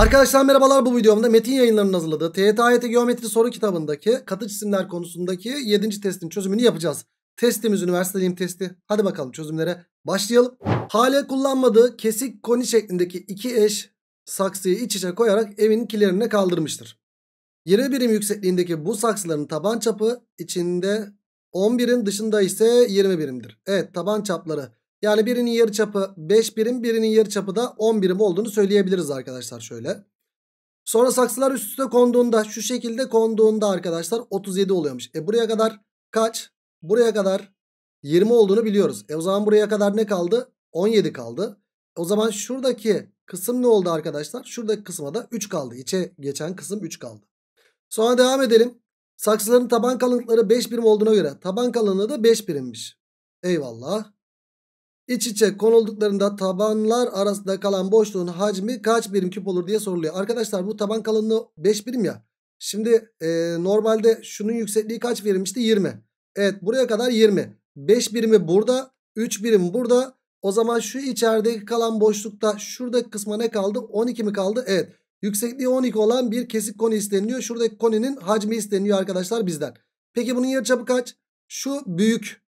Arkadaşlar merhabalar bu videomda Metin yayınlarının hazırladığı TYT Geometri soru kitabındaki katı cisimler konusundaki 7. testin çözümünü yapacağız. Testimiz üniversiteliğim testi. Hadi bakalım çözümlere başlayalım. Hale kullanmadığı kesik koni şeklindeki iki eş saksıyı iç içe koyarak evin kilerine kaldırmıştır. 20 birim yüksekliğindeki bu saksıların taban çapı içinde 11'in dışında ise 20 birimdir. Evet taban çapları yani birinin yarıçapı 5 birim birinin yarıçapı da 10 birim olduğunu söyleyebiliriz arkadaşlar şöyle. Sonra saksılar üst üste konduğunda şu şekilde konduğunda arkadaşlar 37 oluyormuş. E buraya kadar kaç? Buraya kadar 20 olduğunu biliyoruz. E o zaman buraya kadar ne kaldı? 17 kaldı. O zaman şuradaki kısım ne oldu arkadaşlar? Şuradaki kısma da 3 kaldı. İçe geçen kısım 3 kaldı. Sonra devam edelim. Saksıların taban kalınlıkları 5 birim olduğuna göre taban kalınlığı da 5 birimmiş. Eyvallah. İç içe konulduklarında tabanlar arasında kalan boşluğun hacmi kaç birim küp olur diye soruluyor. Arkadaşlar bu taban kalınlığı 5 birim ya. Şimdi e, normalde şunun yüksekliği kaç verilmişti? 20. Evet buraya kadar 20. 5 birimi burada. 3 birim burada. O zaman şu içerideki kalan boşlukta şuradaki kısma ne kaldı? 12 mi kaldı? Evet. Yüksekliği 12 olan bir kesik koni isteniliyor. Şuradaki koninin hacmi isteniliyor arkadaşlar bizden. Peki bunun yarıçapı kaç? Şu büyük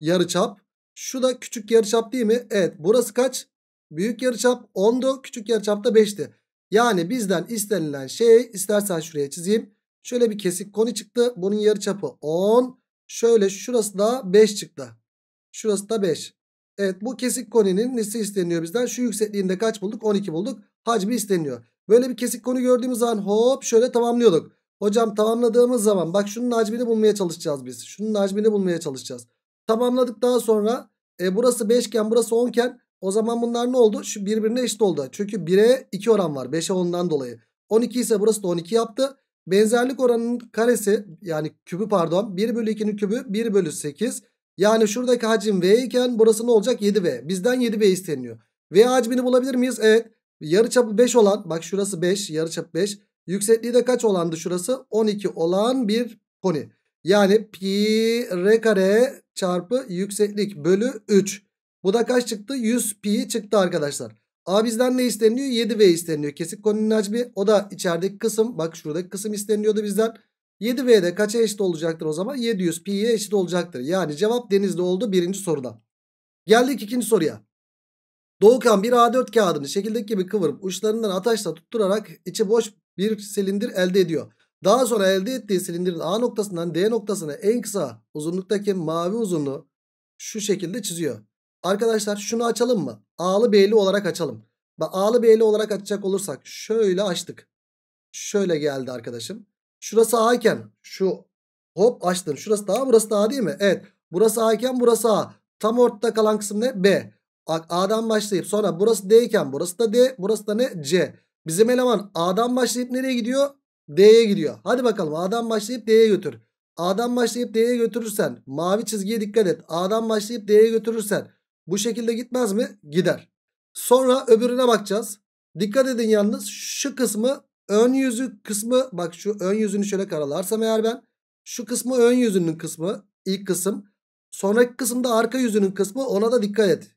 yarıçap. Şu da küçük yarıçap değil mi? Evet. Burası kaç? Büyük yarıçap 10'du. Küçük yarıçap da 5'ti. Yani bizden istenilen şey istersen şuraya çizeyim. Şöyle bir kesik koni çıktı. Bunun yarıçapı 10. Şöyle şurası da 5 çıktı. Şurası da 5. Evet bu kesik koninin nesi isteniyor bizden? Şu yüksekliğinde kaç bulduk? 12 bulduk. Hacmi isteniyor. Böyle bir kesik koni gördüğümüz zaman hop şöyle tamamlıyorduk. Hocam tamamladığımız zaman bak şunun hacmini bulmaya çalışacağız biz. Şunun hacmini bulmaya çalışacağız. Tamamladık daha sonra e, burası 5 iken burası 10 iken o zaman bunlar ne oldu? Şu birbirine eşit oldu. Çünkü 1'e 2 oran var 5'e 10'dan dolayı. 12 ise burası da 12 yaptı. Benzerlik oranının karesi yani kübü pardon 1 bölü 2'nin kübü 1 bölü 8. Yani şuradaki hacim V iken burası ne olacak? 7V. Bizden 7V isteniyor. V hacmini bulabilir miyiz? Evet. Yarıçapı 5 olan bak şurası 5 yarıçapı 5. Yüksekliği de kaç olandı şurası? 12 olan bir koni. Yani pi r kare çarpı yükseklik bölü 3. Bu da kaç çıktı? 100 pi çıktı arkadaşlar. A bizden ne isteniyor? 7V isteniyor. Kesik konunun hacmi o da içerideki kısım. Bak şuradaki kısım isteniyordu bizden. 7V de kaça eşit olacaktır o zaman? 700 pi'ye eşit olacaktır. Yani cevap denizde oldu birinci soruda. Geldik ikinci soruya. Doğukan bir A4 kağıdını şekildeki gibi kıvırıp uçlarından ataşla tutturarak içi boş bir silindir elde ediyor. Daha sonra elde ettiği silindirin A noktasından D noktasına en kısa uzunluktaki mavi uzunluğu şu şekilde çiziyor. Arkadaşlar şunu açalım mı? A'lı B'li olarak açalım. Bak A'lı B'li olarak açacak olursak şöyle açtık. Şöyle geldi arkadaşım. Şurası A iken şu hop açtım. Şurası da A burası da A değil mi? Evet. Burası A iken burası A. Tam ortada kalan kısım ne? B. A'dan başlayıp sonra burası D iken burası da D burası da ne? C. Bizim eleman A'dan başlayıp nereye gidiyor? D'ye gidiyor. Hadi bakalım A'dan başlayıp D'ye götür. A'dan başlayıp D'ye götürürsen mavi çizgiye dikkat et. A'dan başlayıp D'ye götürürsen bu şekilde gitmez mi? Gider. Sonra öbürüne bakacağız. Dikkat edin yalnız şu kısmı ön yüzü kısmı bak şu ön yüzünü şöyle karalarsam eğer ben şu kısmı ön yüzünün kısmı ilk kısım. Sonraki kısımda arka yüzünün kısmı ona da dikkat et.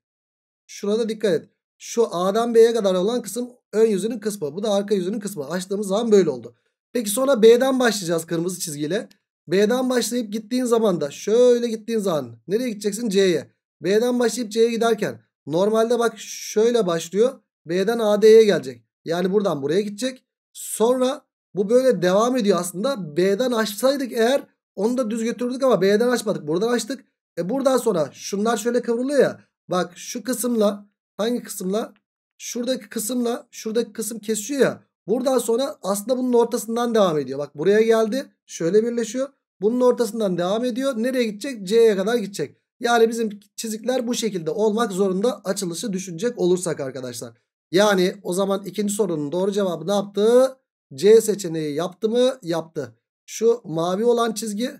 Şurada dikkat et. Şu A'dan B'ye kadar olan kısım ön yüzünün kısmı. Bu da arka yüzünün kısmı. Açtığımız zaman böyle oldu. Peki sonra B'den başlayacağız kırmızı çizgiyle. B'den başlayıp gittiğin zaman da şöyle gittiğin zaman nereye gideceksin? C'ye. B'den başlayıp C'ye giderken normalde bak şöyle başlıyor. B'den AD'ye gelecek. Yani buradan buraya gidecek. Sonra bu böyle devam ediyor aslında. B'den açsaydık eğer onu da düz götürdük ama B'den açmadık. Buradan açtık. E buradan sonra şunlar şöyle kıvrılıyor ya. Bak şu kısımla hangi kısımla? Şuradaki kısımla şuradaki kısım kesiyor ya. Buradan sonra aslında bunun ortasından devam ediyor. Bak buraya geldi. Şöyle birleşiyor. Bunun ortasından devam ediyor. Nereye gidecek? C'ye kadar gidecek. Yani bizim çizikler bu şekilde olmak zorunda açılışı düşünecek olursak arkadaşlar. Yani o zaman ikinci sorunun doğru cevabı ne yaptı? C seçeneği yaptı mı? Yaptı. Şu mavi olan çizgi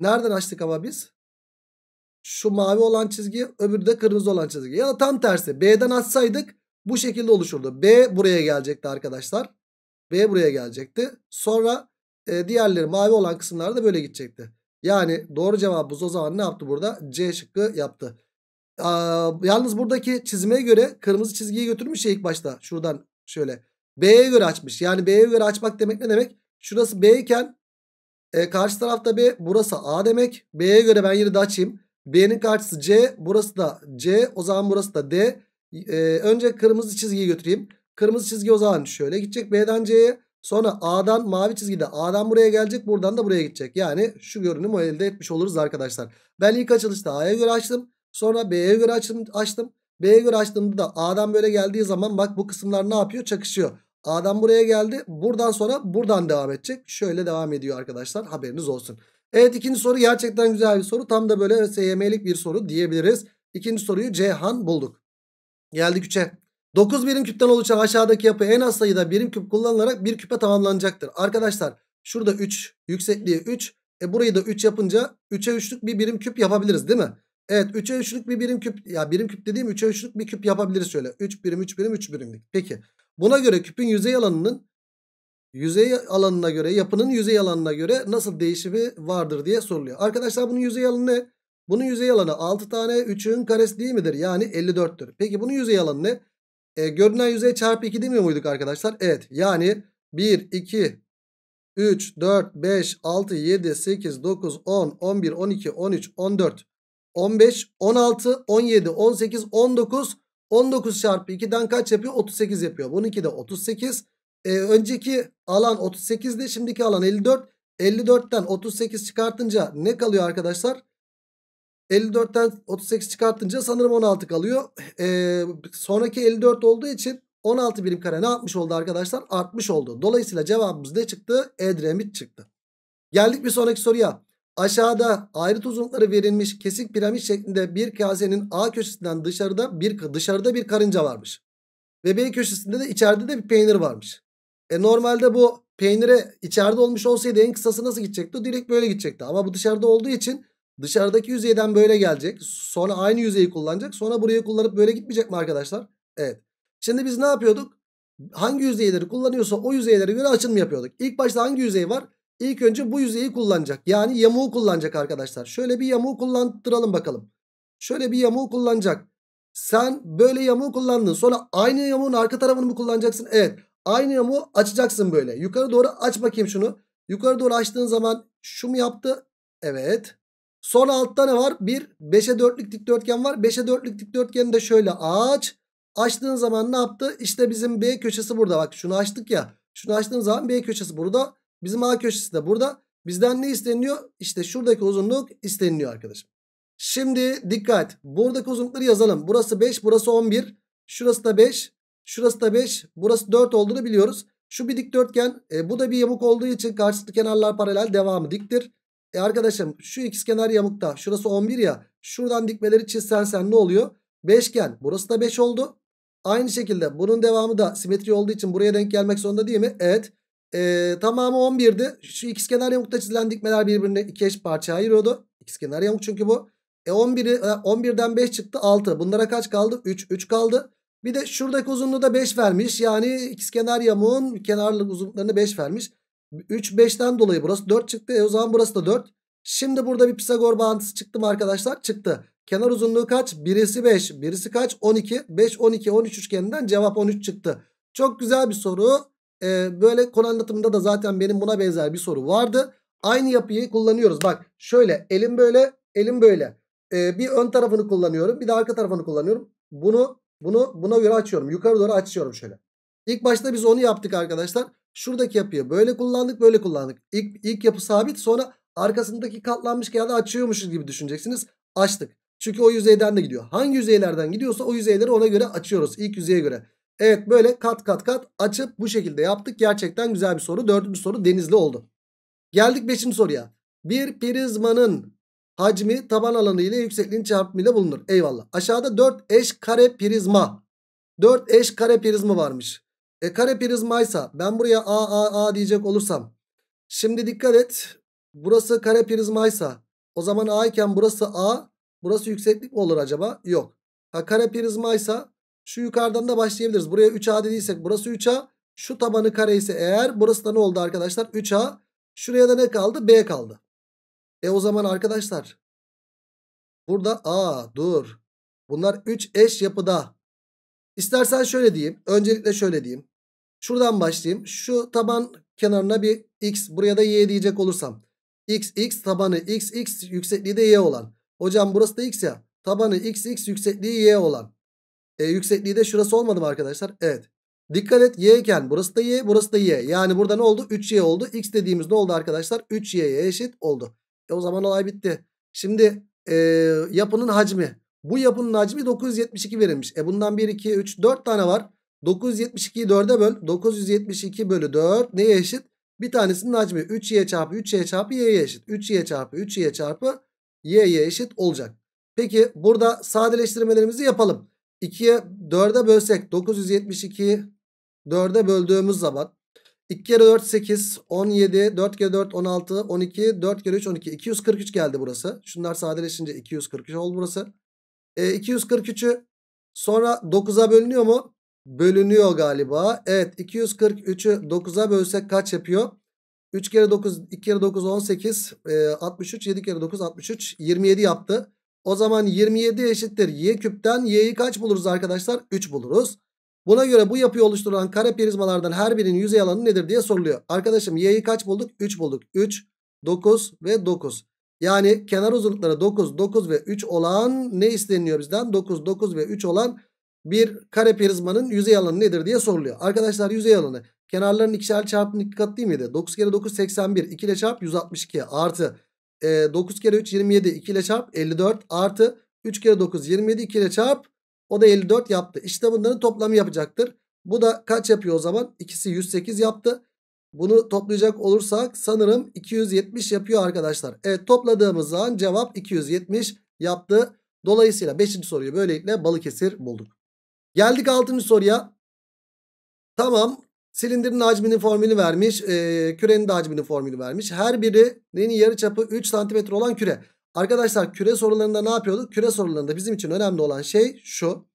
nereden açtık ama biz? Şu mavi olan çizgi öbürü de kırmızı olan çizgi. Ya da tam tersi B'den açsaydık bu şekilde oluşurdu. B buraya gelecekti arkadaşlar. B buraya gelecekti. Sonra e, diğerleri mavi olan kısımlar da böyle gidecekti. Yani doğru cevabımız o zaman ne yaptı burada? C şıkkı yaptı. Aa, yalnız buradaki çizime göre kırmızı çizgiyi götürmüş ya ilk başta. Şuradan şöyle. B'ye göre açmış. Yani B'ye göre açmak demek ne demek? Şurası B iken e, karşı tarafta B burası A demek. B'ye göre ben yine de açayım. B'nin karşısı C burası da C o zaman burası da D. E, önce kırmızı çizgiyi götüreyim. Kırmızı çizgi o zaman şöyle gidecek B'den C'ye. Sonra A'dan mavi çizgide A'dan buraya gelecek. Buradan da buraya gidecek. Yani şu görünümü elde etmiş oluruz arkadaşlar. Ben ilk açılışta A'ya göre açtım. Sonra B'ye göre açtım. açtım. B'ye göre açtığımda da A'dan böyle geldiği zaman bak bu kısımlar ne yapıyor? Çakışıyor. A'dan buraya geldi. Buradan sonra buradan devam edecek. Şöyle devam ediyor arkadaşlar. Haberiniz olsun. Evet ikinci soru gerçekten güzel bir soru. Tam da böyle SYM'lik bir soru diyebiliriz. İkinci soruyu Ceyhan bulduk. Geldik 3'e. 9 birim küpten oluşan aşağıdaki yapı en az sayıda birim küp kullanılarak bir küpe tamamlanacaktır. Arkadaşlar şurada 3 yüksekliği 3. E burayı da 3 yapınca 3'e 3'lük bir birim küp yapabiliriz değil mi? Evet 3'e 3'lük bir birim küp ya birim küp dediğim 3'e 3'lük bir küp yapabiliriz şöyle. 3 birim 3 birim 3 birimlik. Peki buna göre küpün yüzey alanının yüzey alanına göre yapının yüzey alanına göre nasıl değişimi vardır diye soruluyor. Arkadaşlar bunun yüzey alanı ne? Bunun yüzey alanı 6 tane 3'ün karesi değil midir? Yani 54'tür. Peki bunun yüzey alanı ne? E, görünen yüzey çarpı 2 demiyor muyduk arkadaşlar? Evet. Yani 1, 2, 3, 4, 5, 6, 7, 8, 9, 10, 11, 12, 13, 14, 15, 16, 17, 18, 19, 19 çarpı 2'den kaç yapıyor? 38 yapıyor. Bununki de 38. E, önceki alan 38'di. Şimdiki alan 54. 54'ten 38 çıkartınca ne kalıyor arkadaşlar? 54'ten 38 çıkartınca sanırım 16 kalıyor. Ee, sonraki 54 olduğu için 16 birim kare ne yapmış oldu arkadaşlar? Artmış oldu. Dolayısıyla cevabımız ne çıktı? Edremit çıktı. Geldik bir sonraki soruya. Aşağıda ayrıt uzunlukları verilmiş kesik piramit şeklinde bir kasenin A köşesinden dışarıda bir dışarıda bir karınca varmış. Ve B köşesinde de içeride de bir peynir varmış. E normalde bu peynire içeride olmuş olsaydı en kısası nasıl gidecekti? Direkt böyle gidecekti. Ama bu dışarıda olduğu için Dışarıdaki yüzeyden böyle gelecek. Sonra aynı yüzeyi kullanacak. Sonra burayı kullanıp böyle gitmeyecek mi arkadaşlar? Evet. Şimdi biz ne yapıyorduk? Hangi yüzeyleri kullanıyorsa o yüzeylere göre açılım yapıyorduk. İlk başta hangi yüzey var? İlk önce bu yüzeyi kullanacak. Yani yamuğu kullanacak arkadaşlar. Şöyle bir yamuğu kullandıralım bakalım. Şöyle bir yamuğu kullanacak. Sen böyle yamuğu kullandın. Sonra aynı yamuğun arka tarafını mı kullanacaksın? Evet. Aynı yamuğu açacaksın böyle. Yukarı doğru aç bakayım şunu. Yukarı doğru açtığın zaman şu mu yaptı? Evet. Sonra altta ne var? Bir 5'e 4'lük dikdörtgen var. 5'e 4'lük dikdörtgeni de şöyle aç. Açtığın zaman ne yaptı? İşte bizim B köşesi burada. Bak şunu açtık ya. Şunu açtığın zaman B köşesi burada. Bizim A köşesi de burada. Bizden ne isteniyor? İşte şuradaki uzunluk isteniliyor arkadaşım. Şimdi dikkat. Buradaki uzunlukları yazalım. Burası 5, burası 11. Şurası da 5, şurası da 5. Burası 4 olduğunu biliyoruz. Şu bir dikdörtgen. E, bu da bir yamuk olduğu için karşılıklı kenarlar paralel devamı diktir. E arkadaşım şu ikizkenar yamukta şurası 11 ya. Şuradan dikmeleri çizsen sen ne oluyor? Beşgen. Burası da 5 oldu. Aynı şekilde bunun devamı da simetri olduğu için buraya denk gelmek zorunda değil mi? Evet. Ee, tamamı 11'di. Şu ikizkenar yamukta çizilen dikmeler birbirine iki eş parça ayırıyordu. İkizkenar yamuk çünkü bu. E 11'i 11'den 5 çıktı 6. Bunlara kaç kaldı? 3 3 kaldı. Bir de şuradaki uzunluğu da 5 vermiş. Yani ikizkenar yamuğun kenarlık uzunluklarını 5 vermiş. 3 5'ten dolayı burası 4 çıktı. E o zaman burası da 4. Şimdi burada bir Pisagor bağıntısı çıktı mı arkadaşlar? Çıktı. Kenar uzunluğu kaç? Birisi 5. Birisi kaç? 12. 5, 12, 13 üçgeninden cevap 13 çıktı. Çok güzel bir soru. Ee, böyle konu anlatımında da zaten benim buna benzer bir soru vardı. Aynı yapıyı kullanıyoruz. Bak şöyle elim böyle, elim böyle. Ee, bir ön tarafını kullanıyorum. Bir de arka tarafını kullanıyorum. Bunu bunu buna göre açıyorum. Yukarı doğru açıyorum şöyle. İlk başta biz onu yaptık arkadaşlar. Şuradaki yapıyı böyle kullandık böyle kullandık. İlk, ilk yapı sabit sonra arkasındaki katlanmış kağıdı açıyormuşuz gibi düşüneceksiniz. Açtık. Çünkü o yüzeyden de gidiyor. Hangi yüzeylerden gidiyorsa o yüzeyleri ona göre açıyoruz. İlk yüzeye göre. Evet böyle kat kat kat açıp bu şekilde yaptık. Gerçekten güzel bir soru. Dördüncü soru denizli oldu. Geldik beşinci soruya. Bir prizmanın hacmi taban alanı ile yüksekliğin çarpımı ile bulunur. Eyvallah. Aşağıda dört eş kare prizma. dört eş kare prizma varmış. E kare prizmaysa ben buraya a a a diyecek olursam. Şimdi dikkat et. Burası kare prizmaysa o zaman a iken burası a. Burası yükseklik mi olur acaba? Yok. Ha kare prizmaysa şu yukarıdan da başlayabiliriz. Buraya 3a dediysek burası 3a. Şu tabanı kare ise eğer burası da ne oldu arkadaşlar? 3a. Şuraya da ne kaldı? B kaldı. E o zaman arkadaşlar burada a dur. Bunlar 3 eş yapıda. İstersen şöyle diyeyim. Öncelikle şöyle diyeyim. Şuradan başlayayım. Şu taban kenarına bir x buraya da y diyecek olursam. x x tabanı x x yüksekliği de y olan. Hocam burası da x ya. Tabanı x x yüksekliği y olan. E, yüksekliği de şurası olmadı mı arkadaşlar? Evet. Dikkat et y iken burası da y burası da y. Yani burada ne oldu? 3y oldu. x dediğimiz ne oldu arkadaşlar? 3y'ye eşit oldu. E o zaman olay bitti. Şimdi e, yapının hacmi. Bu yapının hacmi 972 verilmiş. E bundan 1, 2, 3, 4 tane var. 972'yi 4'e böl. 972 bölü 4 neye eşit? Bir tanesinin hacmi 3y çarpı 3y çarpı y'ye eşit. 3y çarpı 3y çarpı y'ye eşit olacak. Peki burada sadeleştirmelerimizi yapalım. 2'ye 4'e bölsek 972'yi 4'e böldüğümüz zaman 2 kere 4 8 17 4 kere 4 16 12 4 kere 3 12 243 geldi burası. Şunlar sadeleşince 243 oldu burası. E, 243'ü sonra 9'a bölünüyor mu? bölünüyor galiba. Evet 243'ü 9'a bölsek kaç yapıyor? 3 kere 9 2 kere 9 18 e, 63 7 kere 9 63 27 yaptı. O zaman 27 eşittir y küpten y'yi kaç buluruz arkadaşlar? 3 buluruz. Buna göre bu yapıyı oluşturan kare prizmalardan her birinin yüzey alanı nedir diye soruluyor. Arkadaşım y'yi kaç bulduk? 3 bulduk. 3, 9 ve 9. Yani kenar uzunlukları 9, 9 ve 3 olan ne isteniyor bizden? 9, 9 ve 3 olan bir kare prizmanın yüzey alanı nedir diye soruluyor. Arkadaşlar yüzey alanı kenarların ikişer çarpımın iki kat değil miydi? 9 kere 9 81 2 ile çarp 162 artı e, 9 kere 3 27 2 ile çarp 54 artı 3 kere 9 27 2 ile çarp o da 54 yaptı. İşte bunların toplamı yapacaktır. Bu da kaç yapıyor o zaman? İkisi 108 yaptı. Bunu toplayacak olursak sanırım 270 yapıyor arkadaşlar. Evet topladığımız zaman cevap 270 yaptı. Dolayısıyla 5. soruyu böylelikle Balıkesir bulduk. Geldik 6. soruya. Tamam. Silindirin hacminin formülü vermiş. E, kürenin de hacminin formülü vermiş. Her birinin yarıçapı 3 cm olan küre. Arkadaşlar küre sorularında ne yapıyorduk? Küre sorularında bizim için önemli olan şey şu.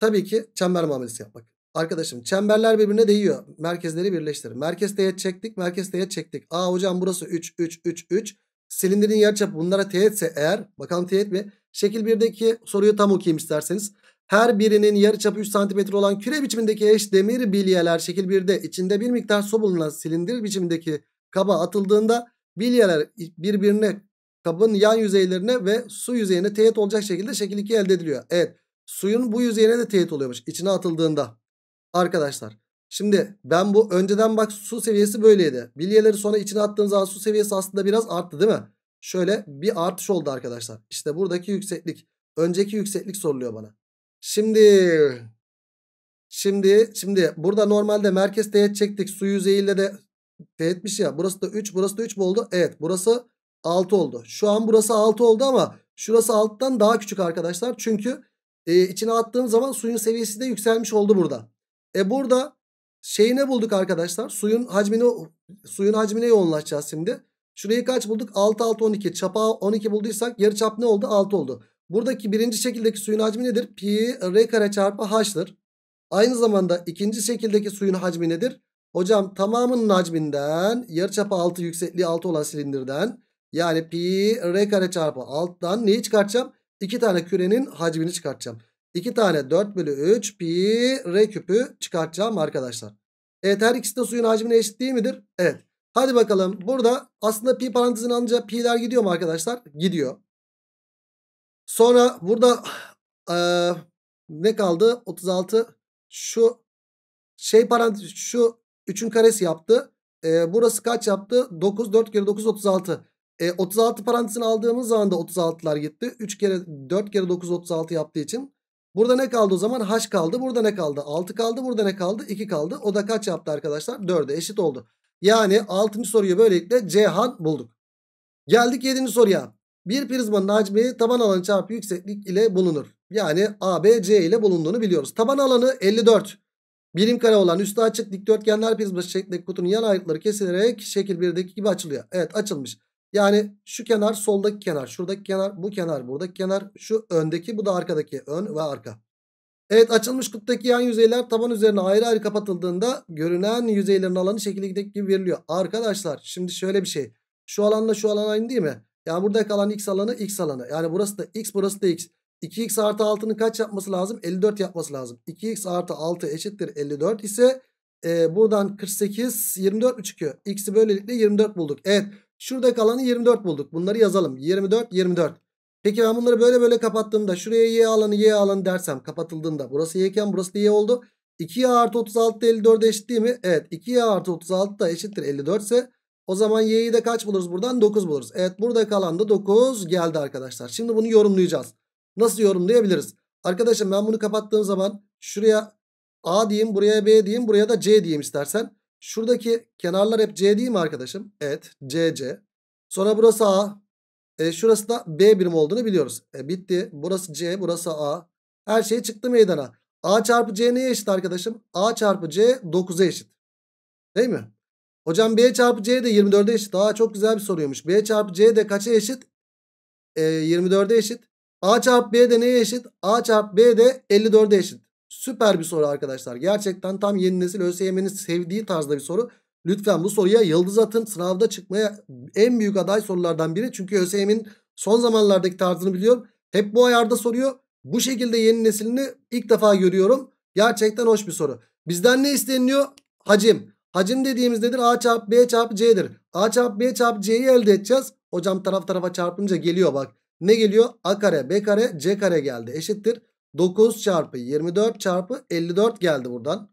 Tabii ki çember muamelesi yapmak. Arkadaşım çemberler birbirine değiyor. Merkezleri birleştir. Merkez teğet çektik. Merkez teğet çektik. Aa hocam burası 3, 3, 3, 3. Silindirin yarıçapı bunlara teğetse eğer. Bakalım teğet mi? Şekil 1'deki soruyu tam okuyayım isterseniz. Her birinin yarıçapı 3 cm olan küre biçimindeki eş demir bilyeler şekil 1'de içinde bir miktar su bulunan silindir biçimindeki kaba atıldığında bilyeler birbirine kabın yan yüzeylerine ve su yüzeyine teğet olacak şekilde şekil 2 elde ediliyor. Evet suyun bu yüzeyine de teğet oluyormuş içine atıldığında. Arkadaşlar şimdi ben bu önceden bak su seviyesi böyleydi. Bilyeleri sonra içine attığım zaman su seviyesi aslında biraz arttı değil mi? Şöyle bir artış oldu arkadaşlar. İşte buradaki yükseklik önceki yükseklik soruluyor bana. Şimdi şimdi şimdi burada normalde merkez teğet çektik. Su yüzeyiyle de teğetmiş ya. Burası da 3 burası da 3 oldu? Evet burası 6 oldu. Şu an burası 6 oldu ama şurası alttan daha küçük arkadaşlar. Çünkü e, içine attığım zaman suyun seviyesi de yükselmiş oldu burada. E burada şeyi ne bulduk arkadaşlar? Suyun hacmini suyun hacmine yoğunlaşacağız şimdi. Şurayı kaç bulduk? 6 6 12. Çapa 12 bulduysak yarıçap ne oldu? 6 oldu. Buradaki birinci şekildeki suyun hacmi nedir? Pi r kare çarpı h'dır. Aynı zamanda ikinci şekildeki suyun hacmi nedir? Hocam tamamının hacminden yarıçapı 6 yüksekliği 6 olan silindirden yani pi r kare çarpı alttan neyi çıkartacağım? İki tane kürenin hacmini çıkartacağım. İki tane 4 bölü 3 pi r küpü çıkartacağım arkadaşlar. Evet her ikisi de suyun hacmine eşit değil midir? Evet. Hadi bakalım burada aslında pi parantezin alınca pi'ler gidiyor mu arkadaşlar? Gidiyor. Sonra burada e, ne kaldı? 36 şu şey parantez şu 3'ün karesi yaptı. E, burası kaç yaptı? 9 4 kere 9 36. E, 36 parantezini aldığımız zaman da 36'lar gitti. 3 kere 4 kere 9 36 yaptığı için. Burada ne kaldı o zaman? H kaldı. Burada ne kaldı? 6 kaldı. Burada ne kaldı? 2 kaldı. O da kaç yaptı arkadaşlar? 4'e eşit oldu. Yani 6. soruyu böylelikle Cihan bulduk. Geldik 7. soruya. Bir prizmanın hacmi taban alanı çarpı yükseklik ile bulunur. Yani ABC ile bulunduğunu biliyoruz. Taban alanı 54. Birim kare olan üstü açık dikdörtgenler prizması şeklindeki kutunun yan ayrıtları kesilerek şekil 1'deki gibi açılıyor. Evet açılmış. Yani şu kenar soldaki kenar, şuradaki kenar, bu kenar, buradaki kenar, şu öndeki, bu da arkadaki, ön ve arka. Evet açılmış kutudaki yan yüzeyler taban üzerine ayrı ayrı kapatıldığında görünen yüzeylerin alanı şekildeki gibi veriliyor. Arkadaşlar şimdi şöyle bir şey. Şu alanla şu alan aynı değil mi? Yani burada kalan x alanı x alanı. Yani burası da x burası da x. 2x artı 6'nın kaç yapması lazım? 54 yapması lazım. 2x artı 6 eşittir 54 ise e, buradan 48 24 mü çıkıyor? X'i böylelikle 24 bulduk. Evet şurada kalanı 24 bulduk. Bunları yazalım. 24 24. Peki ben bunları böyle böyle kapattığımda şuraya y alanı y alanı dersem kapatıldığında burası y'ken burası da y oldu. 2y artı 36 54 eşit değil mi? Evet 2y artı 36 da eşittir 54 ise o zaman y'yi de kaç buluruz buradan? 9 buluruz. Evet burada kalan da 9 geldi arkadaşlar. Şimdi bunu yorumlayacağız. Nasıl yorumlayabiliriz? Arkadaşım ben bunu kapattığım zaman şuraya A diyeyim, buraya B diyeyim, buraya da C diyeyim istersen. Şuradaki kenarlar hep C değil mi arkadaşım? Evet, C, C. Sonra burası A. E, şurası da B birim olduğunu biliyoruz. E, bitti. Burası C, burası A. Her şey çıktı meydana. A çarpı C neye eşit arkadaşım? A çarpı C 9'a eşit. Değil mi? Hocam B çarpı C de 24'e eşit. daha çok güzel bir soruyormuş. B çarpı C de kaça eşit? E, ee, 24'e eşit. A çarpı B de neye eşit? A çarpı B de 54'e eşit. Süper bir soru arkadaşlar. Gerçekten tam yeni nesil ÖSYM'nin sevdiği tarzda bir soru. Lütfen bu soruya yıldız atın. Sınavda çıkmaya en büyük aday sorulardan biri. Çünkü ÖSYM'in son zamanlardaki tarzını biliyorum. Hep bu ayarda soruyor. Bu şekilde yeni neslini ilk defa görüyorum. Gerçekten hoş bir soru. Bizden ne isteniyor? Hacim. Hacim dediğimiz nedir? A çarpı B çarpı C'dir. A çarpı B çarpı C'yi elde edeceğiz. Hocam taraf tarafa çarpınca geliyor bak. Ne geliyor? A kare, B kare, C kare geldi. Eşittir. 9 çarpı 24 çarpı 54 geldi buradan.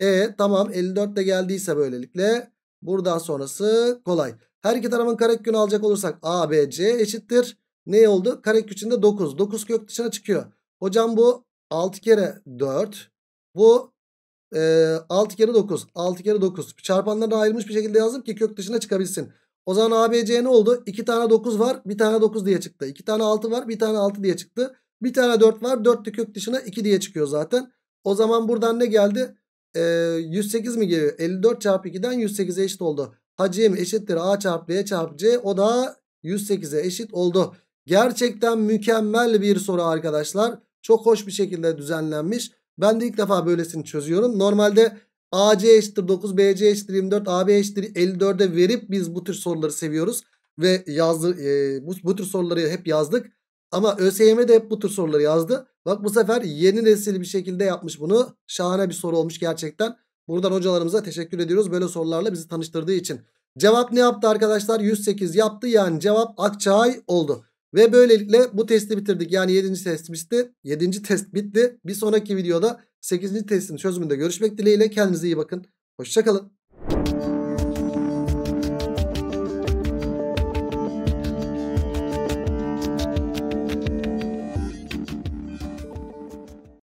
E tamam 54 de geldiyse böylelikle buradan sonrası kolay. Her iki tarafın karekökünü alacak olursak A, B, C eşittir. Ne oldu? Karek içinde 9. 9 kök dışına çıkıyor. Hocam bu 6 kere 4. Bu e, 6 kere 9. 6 kere 9. Çarpanlarını ayrılmış bir şekilde yazdım ki kök dışına çıkabilsin. O zaman ABC ne oldu? 2 tane 9 var. 1 tane 9 diye çıktı. 2 tane 6 var. 1 tane 6 diye çıktı. 1 tane 4 var. 4 de kök dışına 2 diye çıkıyor zaten. O zaman buradan ne geldi? E, 108 mi geliyor? 54 çarpı 2'den 108'e eşit oldu. Hacim eşittir A çarpı B çarpı C. O da 108'e eşit oldu. Gerçekten mükemmel bir soru arkadaşlar. Çok hoş bir şekilde düzenlenmiş. Ben de ilk defa böylesini çözüyorum. Normalde AC eşittir 9, BC eşittir 24, AB eşittir 54'e verip biz bu tür soruları seviyoruz. Ve yazdı, e, bu, bu tür soruları hep yazdık. Ama ÖSYM de hep bu tür soruları yazdı. Bak bu sefer yeni nesil bir şekilde yapmış bunu. Şahane bir soru olmuş gerçekten. Buradan hocalarımıza teşekkür ediyoruz böyle sorularla bizi tanıştırdığı için. Cevap ne yaptı arkadaşlar? 108 yaptı yani cevap Akçay oldu. Ve böylelikle bu testi bitirdik. Yani 7. test bitti. 7. test bitti. Bir sonraki videoda 8. testin çözümünde görüşmek dileğiyle. Kendinize iyi bakın. Hoşçakalın.